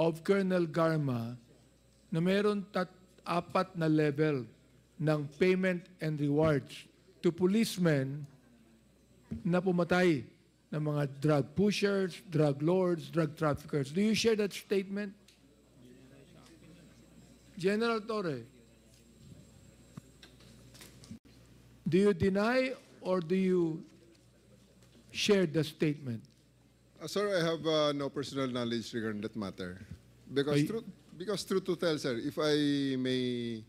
of Colonel Garma na meron tat apat na level ng payment and rewards to policemen na pumatay ng mga drug pushers, drug lords, drug traffickers. Do you share that statement? General Torre, do you deny or do you share the statement? Uh, sir, I have uh, no personal knowledge regarding that matter. Because, truth, because truth to tell, sir, if I may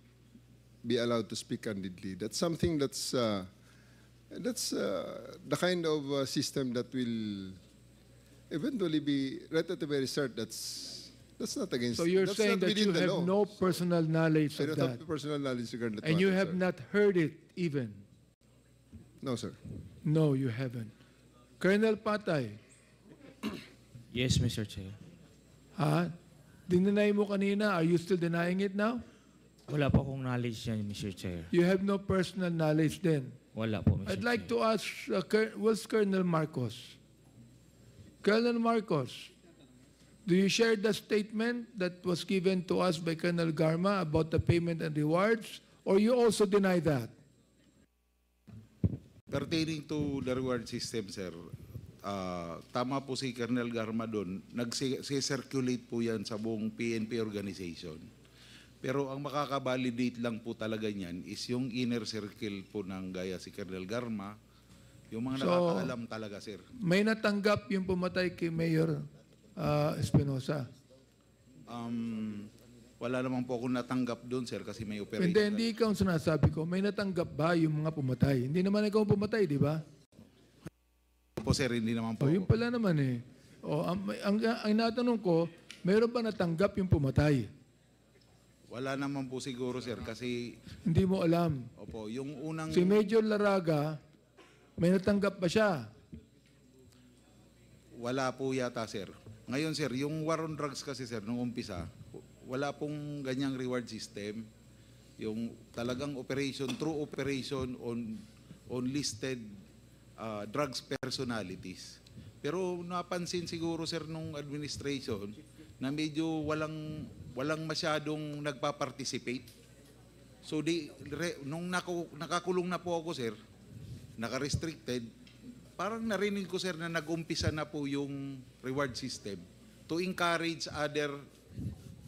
be allowed to speak candidly, that's something that's, uh, that's uh, the kind of uh, system that will eventually be right at the very start. That's, that's not against So you're saying that you the have law. no personal knowledge I of don't that, have personal knowledge regarding that and you have sir. not heard it even. No, sir. No, you haven't. Colonel Patay, Yes, Mr. Chair. Ha? Dininay mo kanina. Are you still denying it now? Wala po akong knowledge yan, Mr. Chair. You have no personal knowledge then? Wala po, Mr. I'd like Chair. to ask, uh, Col- Colonel Marcos? Colonel Marcos, do you share the statement that was given to us by Colonel Garma about the payment and rewards, or you also deny that? Pertaining to the reward system, sir, uh, tama po si Colonel Garma doon, nagsisirculate po yan sa buong PNP organization. Pero ang makakabalidate lang po talaga niyan is yung inner circle po ng gaya si Colonel Garma, yung mga so, nakakaalam talaga, sir. May natanggap yung pumatay kay Mayor uh, Espinosa? Um, wala naman po akong natanggap doon, sir, kasi may operation. Hindi, hindi ikaw ang sinasabi ko. May natanggap ba yung mga pumatay? Hindi naman ikaw pumatay, di ba? Po sir, hindi naman po. O, oh, yun pala naman eh. O, oh, ang, ang, ang natanong ko, meron ba natanggap yung pumatay? Wala naman po siguro sir kasi Hindi mo alam. opo, yung unang Si Major Laraga, may natanggap ba siya? wala po yata sir. Ngayon sir, yung war on drugs kasi sir nung umpisa, wala pong ganyang reward system. Yung talagang operation, true operation on on listed uh, drugs personalities. Pero napansin siguro sir nung administration na medyo walang walang masyadong nagpa-participate. So di re, nung naku, nakakulong na po ako sir, naka-restricted, parang narinig ko sir na nag-umpisa na po yung reward system to encourage other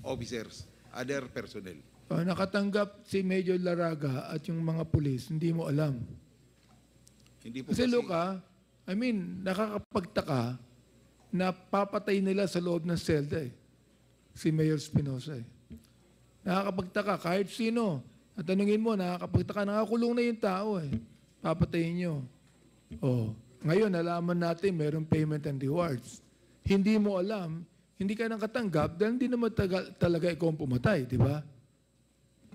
officers, other personnel. Uh, nakatanggap si Major Laraga at yung mga pulis, hindi mo alam. Hindi po kasi, kasi Luca, ah, I mean, nakakapagtaka na papatay nila sa loob ng selda eh. Si Mayor Spinoza eh. Nakakapagtaka kahit sino. At tanungin mo, nakakapagtaka, nakakulong na yung tao eh. Papatayin nyo. Oh. Ngayon, nalaman natin mayroong payment and rewards. Hindi mo alam, hindi ka nang katanggap dahil hindi naman taga, talaga ikaw ang pumatay, di ba?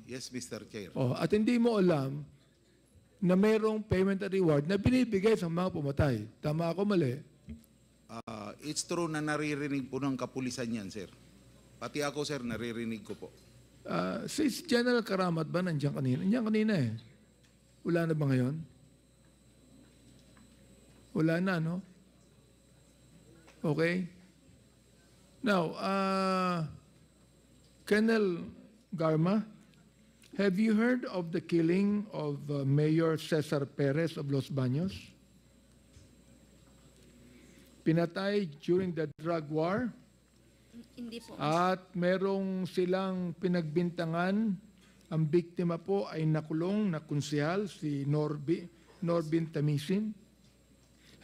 Yes, Mr. Chair. Oh, at hindi mo alam, na mayroong payment at reward na binibigay sa mga pumatay. Tama ako mali. Uh, it's true na naririnig po ng kapulisan yan, sir. Pati ako, sir, naririnig ko po. Uh, ah, si General Karamat ba nandiyan kanina? Nandiyan kanina eh. Wala na ba ngayon? Wala na, no? Okay? Now, uh, Colonel Garma, Have you heard of the killing of uh, Mayor Cesar Perez of Los Baños? Pinatay during the drug war? Hindi po. At merong silang pinagbintangan. Ang biktima po ay nakulong na kunsihal, si Norby, Norbin Tamisin.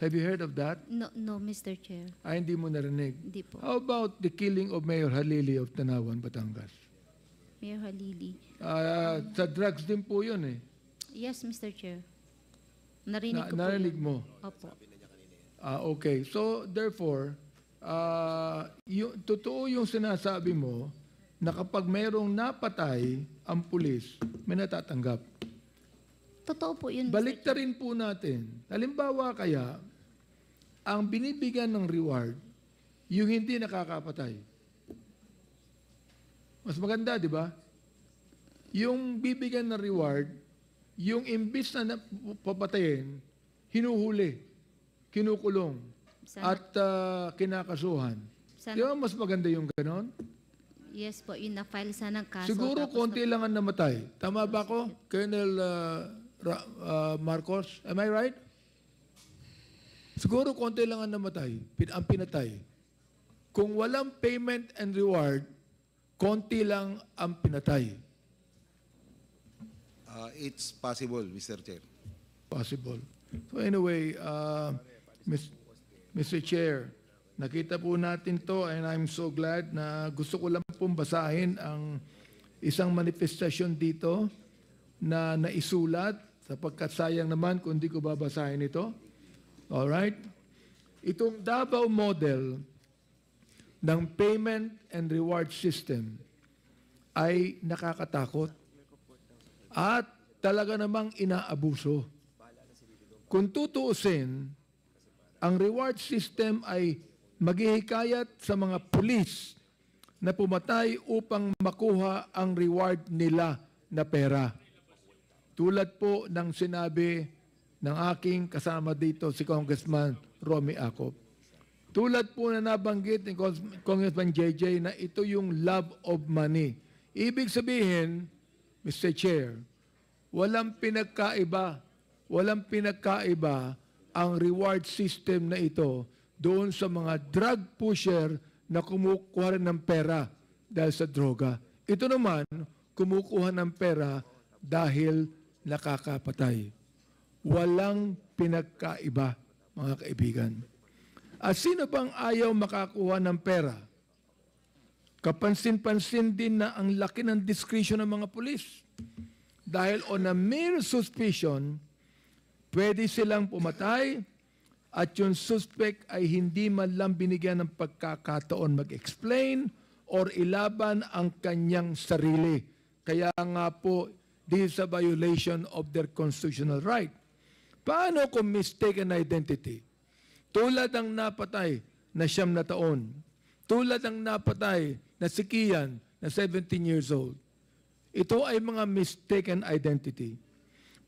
Have you heard of that? No, no Mr. Chair. Ay, ah, hindi mo narinig. Hindi po. How about the killing of Mayor Halili of Tanawan, Batangas? Mayor Halili. Ah, sa drugs din po yun eh. Yes, Mr. Chair. Narinig Na- ko narinig po yun. mo? Opo. Ah, okay. So, therefore, ah, yung, totoo yung sinasabi mo na kapag mayroong napatay ang pulis, may natatanggap. Totoo po yun, Mr. Baliktarin po natin. Halimbawa kaya, ang binibigyan ng reward, yung hindi nakakapatay. Mas maganda, di ba? Yung bibigyan ng reward, yung imbis na papatayin, hinuhuli, kinukulong, Sana. at uh, kinakasuhan. Sana. Di ba mas maganda yung ganon? Yes po, yun na-file sana ng kaso. Siguro konti lang ang namatay. Tama ba ako, Colonel uh, uh, Marcos? Am I right? Siguro konti lang ang namatay, pin- ang pinatay. Kung walang payment and reward, konti lang ang pinatay. Uh, it's possible, Mr. Chair. Possible. So anyway, uh, Ms. Mr. Chair, nakita po natin to and I'm so glad na gusto ko lang pong basahin ang isang manifestasyon dito na naisulat sapagkat sayang naman kung hindi ko babasahin ito. All right. Itong Davao model, ng payment and reward system ay nakakatakot at talaga namang inaabuso. Kung tutuusin, ang reward system ay maghihikayat sa mga pulis na pumatay upang makuha ang reward nila na pera. Tulad po ng sinabi ng aking kasama dito si Congressman Romy Acop. Tulad po na nabanggit ni Congressman JJ na ito yung love of money. Ibig sabihin, Mr. Chair, walang pinagkaiba, walang pinagkaiba ang reward system na ito doon sa mga drug pusher na kumukuha ng pera dahil sa droga. Ito naman, kumukuha ng pera dahil nakakapatay. Walang pinagkaiba, mga kaibigan. At ah, sino bang ayaw makakuha ng pera? Kapansin-pansin din na ang laki ng discretion ng mga pulis. Dahil on a mere suspicion, pwede silang pumatay at yung suspect ay hindi man lang binigyan ng pagkakataon mag-explain or ilaban ang kanyang sarili. Kaya nga po, this is a violation of their constitutional right. Paano kung mistaken identity? Tulad ng napatay na siyam na taon. Tulad ng napatay na sikiyan na 17 years old. Ito ay mga mistaken identity.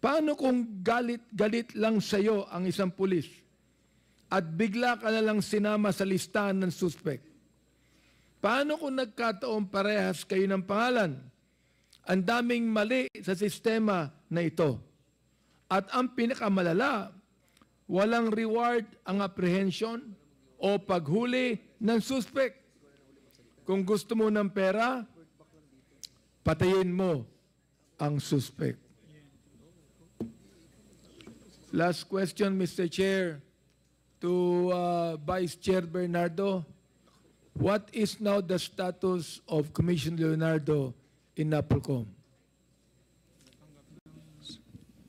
Paano kung galit-galit lang sa iyo ang isang pulis at bigla ka na lang sinama sa listahan ng suspect? Paano kung nagkataon parehas kayo ng pangalan? Ang daming mali sa sistema na ito. At ang pinakamalala, walang reward ang apprehension o paghuli ng suspect. Kung gusto mo ng pera, patayin mo ang suspect. Last question, Mr. Chair, to uh, Vice Chair Bernardo. What is now the status of Commission Leonardo in NAPOLCOM?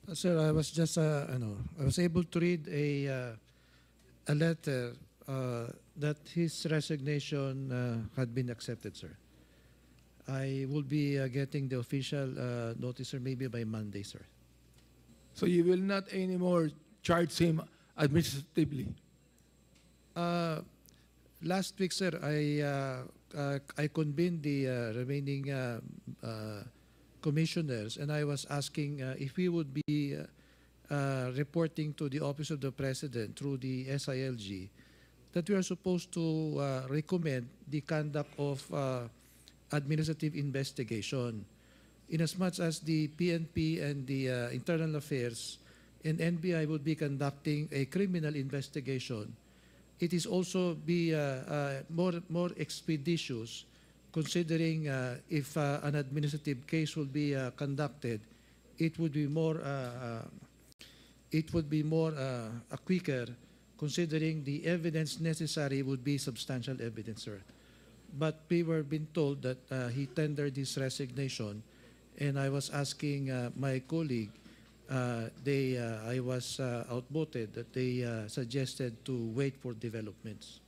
Uh, sir, I was just, uh, know, I was able to read a, uh, a letter uh, that his resignation uh, had been accepted, sir. I will be uh, getting the official uh, notice, sir, maybe by Monday, sir. So you will not anymore charge him administratively? Uh, last week, sir, I, uh, uh, I convened the uh, remaining uh, uh, commissioners, and I was asking uh, if we would be uh, uh reporting to the Office of the President through the SILG that we are supposed to uh, recommend the conduct of uh, administrative investigation in as much as the PNP and the uh, Internal Affairs and NBI would be conducting a criminal investigation, it is also be uh, uh, more, more expeditious considering uh, if uh, an administrative case will be uh, conducted, it would be more, uh, uh, it would be more uh, a quicker, considering the evidence necessary would be substantial evidence, sir. But we were being told that uh, he tendered his resignation, and I was asking uh, my colleague, uh, they, uh, I was uh, outvoted that they uh, suggested to wait for developments.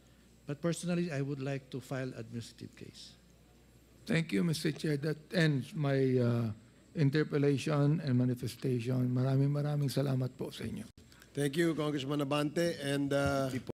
But personally, I would like to file administrative case. Thank you, Mr. Chair. That ends my uh, interpellation and manifestation. Maraming maraming salamat po sa inyo. Thank you, Congressman Abante. And, uh,